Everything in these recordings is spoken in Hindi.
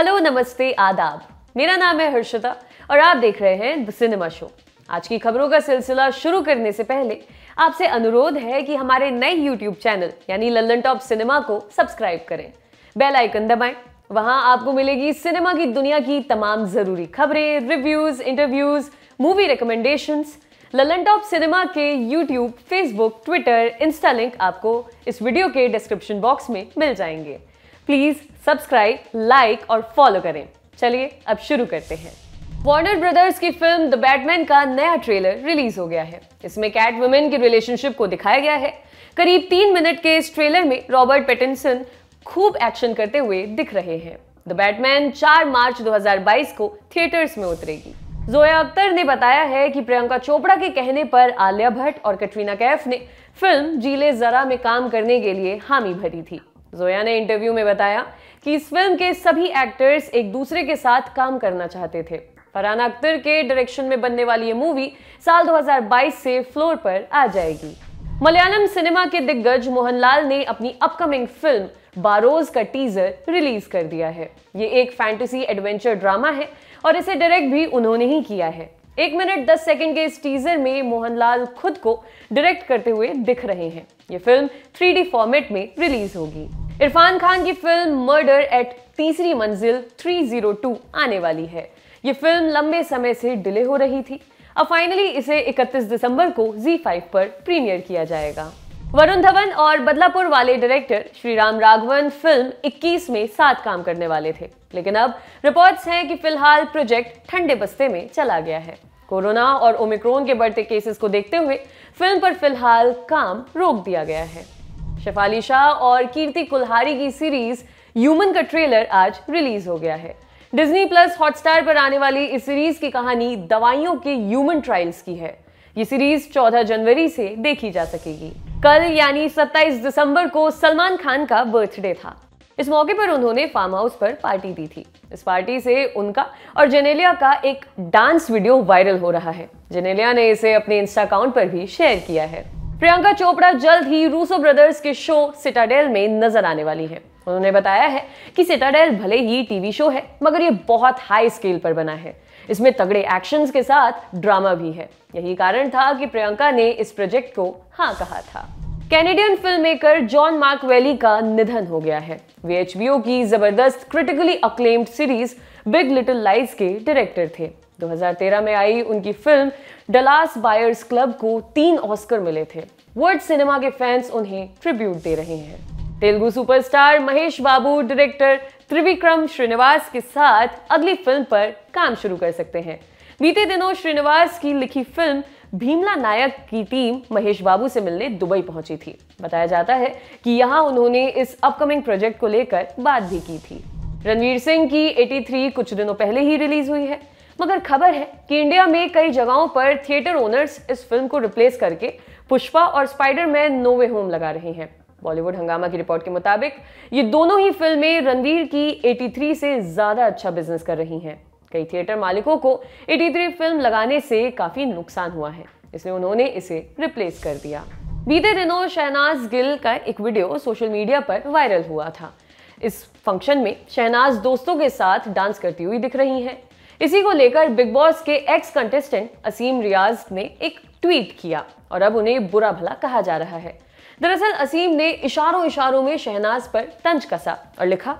हेलो नमस्ते आदाब मेरा नाम है हर्षदा और आप देख रहे हैं द सिनेमा शो आज की खबरों का सिलसिला शुरू करने से पहले आपसे अनुरोध है कि हमारे नए यूट्यूब चैनल यानी लल्लन टॉप सिनेमा को सब्सक्राइब करें बेल आइकन दबाएं वहां आपको मिलेगी सिनेमा की दुनिया की तमाम जरूरी खबरें reviews interviews movie recommendation Lallan top cinema के YouTube Facebook Twitter Insta link आपको इस वीडियो के डिस्क्रिप्शन बॉक्स में मिल जाएंगे प्लीज सब्सक्राइब लाइक और फॉलो करें चलिए अब शुरू करते हैं वार्नर ब्रदर्स की फिल्म द बैटमैन का नया ट्रेलर रिलीज हो गया है इसमें कैट वुमेन की रिलेशनशिप को दिखाया गया है करीब तीन मिनट के इस ट्रेलर में रॉबर्ट पेटिनसन खूब एक्शन करते हुए दिख रहे हैं द बैटमैन 4 मार्च 2022 को थिएटर्स में उतरेगी जोया अख्तर ने बताया है कि प्रियंका चोपड़ा के कहने पर आलिया भट्ट और कटरीना कैफ ने फिल्म जीले जरा में काम करने के लिए हामी भरी थी जोया ने इंटरव्यू में बताया कि इस फिल्म के सभी एक्टर्स एक दूसरे के साथ काम करना चाहते थे फरहान अख्तर के डायरेक्शन में बनने वाली ये मूवी साल 2022 से फ्लोर पर आ जाएगी मलयालम सिनेमा के दिग्गज मोहनलाल ने अपनी अपकमिंग फिल्म बारोज का टीजर रिलीज कर दिया है ये एक फैंटेसी एडवेंचर ड्रामा है और इसे डायरेक्ट भी उन्होंने ही किया है एक मिनट दस सेकंड के इस टीजर में मोहनलाल खुद को डायरेक्ट करते हुए दिख रहे हैं ये फिल्म 3D फॉर्मेट में रिलीज होगी इरफान खान की फिल्म मर्डर एट तीसरी मंजिल 302 आने वाली है ये फिल्म लंबे समय से डिले हो रही थी अब फाइनली इसे 31 दिसंबर को Z5 पर प्रीमियर किया जाएगा वरुण धवन और बदलापुर वाले डायरेक्टर श्री राम राघवन फिल्म 21 में साथ काम करने वाले थे लेकिन अब रिपोर्ट्स हैं कि फिलहाल प्रोजेक्ट ठंडे बस्ते में चला गया है कोरोना और ओमिक्रोन के बढ़ते केसेस को देखते हुए फिल्म पर फिलहाल काम रोक दिया गया है शेफाली शाह और कीर्ति कुल्हारी की सीरीज ह्यूमन का ट्रेलर आज रिलीज हो गया है डिज्नी प्लस हॉटस्टार पर आने वाली इस सीरीज की कहानी दवाइयों के ह्यूमन ट्रायल्स की है ये सीरीज 14 जनवरी से देखी जा सकेगी कल यानी 27 दिसंबर को सलमान खान का बर्थडे था इस मौके पर उन्होंने फार्म हाउस पर पार्टी दी थी इस पार्टी से उनका और जेनेलिया का एक डांस वीडियो वायरल हो रहा है जेनेलिया ने इसे अपने इंस्टा अकाउंट पर भी शेयर किया है प्रियंका चोपड़ा जल्द ही रूसो ब्रदर्स के शो सिटाडेल में नजर आने वाली है उन्होंने बताया है कि सिटाडेल भले ही टीवी शो है मगर ये बहुत हाई स्केल पर बना है इसमें तगड़े एक्शन के साथ ड्रामा भी है यही कारण था कि प्रियंका ने इस प्रोजेक्ट को हाँ कहा था Canadian film maker Jean Marc Marc Vallee का निधन हो गया है वे एच की जबरदस्त critically acclaimed series Big Little Lies के डायरेक्टर थे 2013 में आई उनकी फिल्म डलास बायर्स क्लब को तीन ऑस्कर मिले थे वर्ल्ड सिनेमा के फैंस उन्हें ट्रिब्यूट दे रहे हैं तेलुगु सुपरस्टार महेश बाबू डायरेक्टर त्रिविक्रम श्रीनिवास के साथ अगली फिल्म पर काम शुरू कर सकते हैं बीते दिनों श्रीनिवास की लिखी फिल्म भीमला नायक की टीम महेश बाबू से मिलने दुबई पहुंची थी बताया जाता है कि यहां उन्होंने इस अपकमिंग प्रोजेक्ट को लेकर बात भी की थी रणवीर सिंह की 83 कुछ दिनों पहले ही रिलीज हुई है मगर खबर है कि इंडिया में कई जगहों पर थिएटर ओनर्स इस फिल्म को रिप्लेस करके पुष्पा और मैन नो वे होम लगा रहे हैं बॉलीवुड हंगामा की रिपोर्ट के मुताबिक ये दोनों ही फिल्में रणवीर की 83 से ज़्यादा अच्छा बिजनेस कर रही हैं कई थिएटर मालिकों को 83 फिल्म लगाने से काफ़ी नुकसान हुआ है इसलिए उन्होंने इसे रिप्लेस कर दिया बीते दिनों शहनाज गिल का एक वीडियो सोशल मीडिया पर वायरल हुआ था इस फंक्शन में शहनाज दोस्तों के साथ डांस करती हुई दिख रही हैं इसी को लेकर बिग बॉस के एक्स कंटेस्टेंट असीम रियाज ने एक ट्वीट किया और अब उन्हें बुरा भला कहा जा रहा है दरअसल असीम ने इशारों इशारों में शहनाज पर तंज कसा और लिखा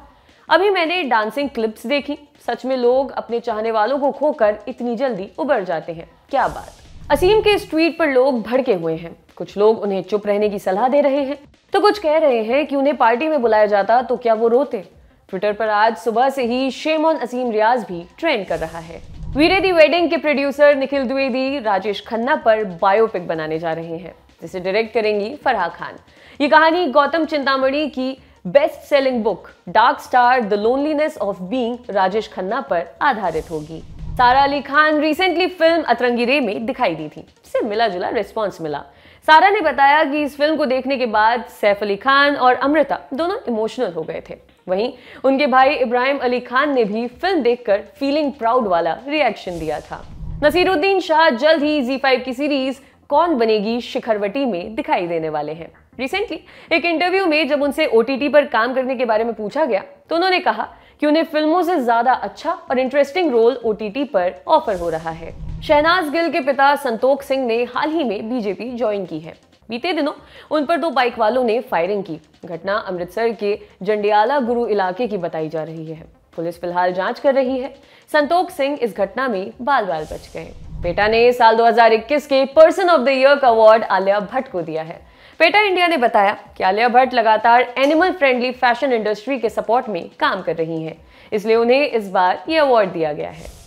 अभी मैंने डांसिंग क्लिप्स देखी सच में लोग अपने चाहने वालों को खोकर इतनी जल्दी उबर जाते हैं क्या बात असीम के इस ट्वीट पर लोग भड़के हुए हैं कुछ लोग उन्हें चुप रहने की सलाह दे रहे हैं तो कुछ कह रहे हैं कि उन्हें पार्टी में बुलाया जाता तो क्या वो रोते ट्विटर पर आज सुबह से ही शेमोन असीम रियाज भी ट्रेंड कर रहा है वीरे दी वेडिंग के प्रोड्यूसर निखिल द्विवेदी राजेश खन्ना पर बायोपिक बनाने जा रहे हैं जिसे डायरेक्ट करेंगी फराह खान ये कहानी गौतम चिंतामणि की best selling book Dark Star the loneliness of being Rajesh Khanna पर आधारित होगी सारा अली खान रिसेंटली फिल्म अतरंगी रे में दिखाई दी थी इससे मिला जुला रिस्पॉन्स मिला सारा ने बताया कि इस फिल्म को देखने के बाद सैफ अली खान और अमृता दोनों इमोशनल हो गए थे वहीं उनके भाई इब्राहिम अली खान ने भी फिल्म देखकर फीलिंग प्राउड वाला रिएक्शन दिया था नसीरुद्दीन शाह जल्द ही जी फाइव की सीरीज कौन बनेगी शिखरवटी में दिखाई देने वाले हैं रिसेंटली एक इंटरव्यू में जब उनसे ओ पर काम करने के बारे में पूछा गया तो उन्होंने कहा कि उन्हें फिल्मों से ज्यादा अच्छा और इंटरेस्टिंग रोल ओ पर ऑफर हो रहा है शहनाज गिल के पिता संतोख सिंह ने हाल ही में बीजेपी ज्वाइन की है बीते दिनों उन पर दो बाइक वालों ने फायरिंग की घटना अमृतसर के जंडियाला गुरु इलाके की बताई जा रही है पुलिस फिलहाल जांच कर रही है संतोख सिंह इस घटना में बाल बाल बच गए पेटा ने साल 2021 के पर्सन ऑफ द ईयर का अवार्ड आलिया भट्ट को दिया है पेटा इंडिया ने बताया कि आलिया भट्ट लगातार एनिमल फ्रेंडली फैशन इंडस्ट्री के सपोर्ट में काम कर रही हैं इसलिए उन्हें इस बार ये अवार्ड दिया गया है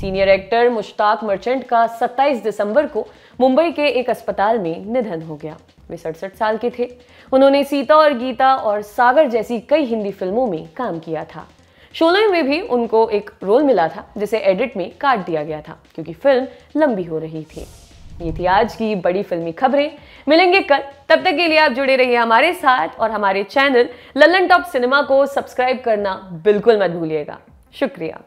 सीनियर एक्टर मुश्ताक मर्चेंट का 27 दिसंबर को मुंबई के एक अस्पताल में निधन हो गया वे सड़सठ साल के थे उन्होंने सीता और गीता और सागर जैसी कई हिंदी फिल्मों में काम किया था शोले में भी उनको एक रोल मिला था जिसे एडिट में काट दिया गया था क्योंकि फिल्म लंबी हो रही थी ये थी आज की बड़ी फिल्मी खबरें मिलेंगे कल तब तक के लिए आप जुड़े रहिए हमारे साथ और हमारे चैनल लल्लन टॉप सिनेमा को सब्सक्राइब करना बिल्कुल मत भूलिएगा शुक्रिया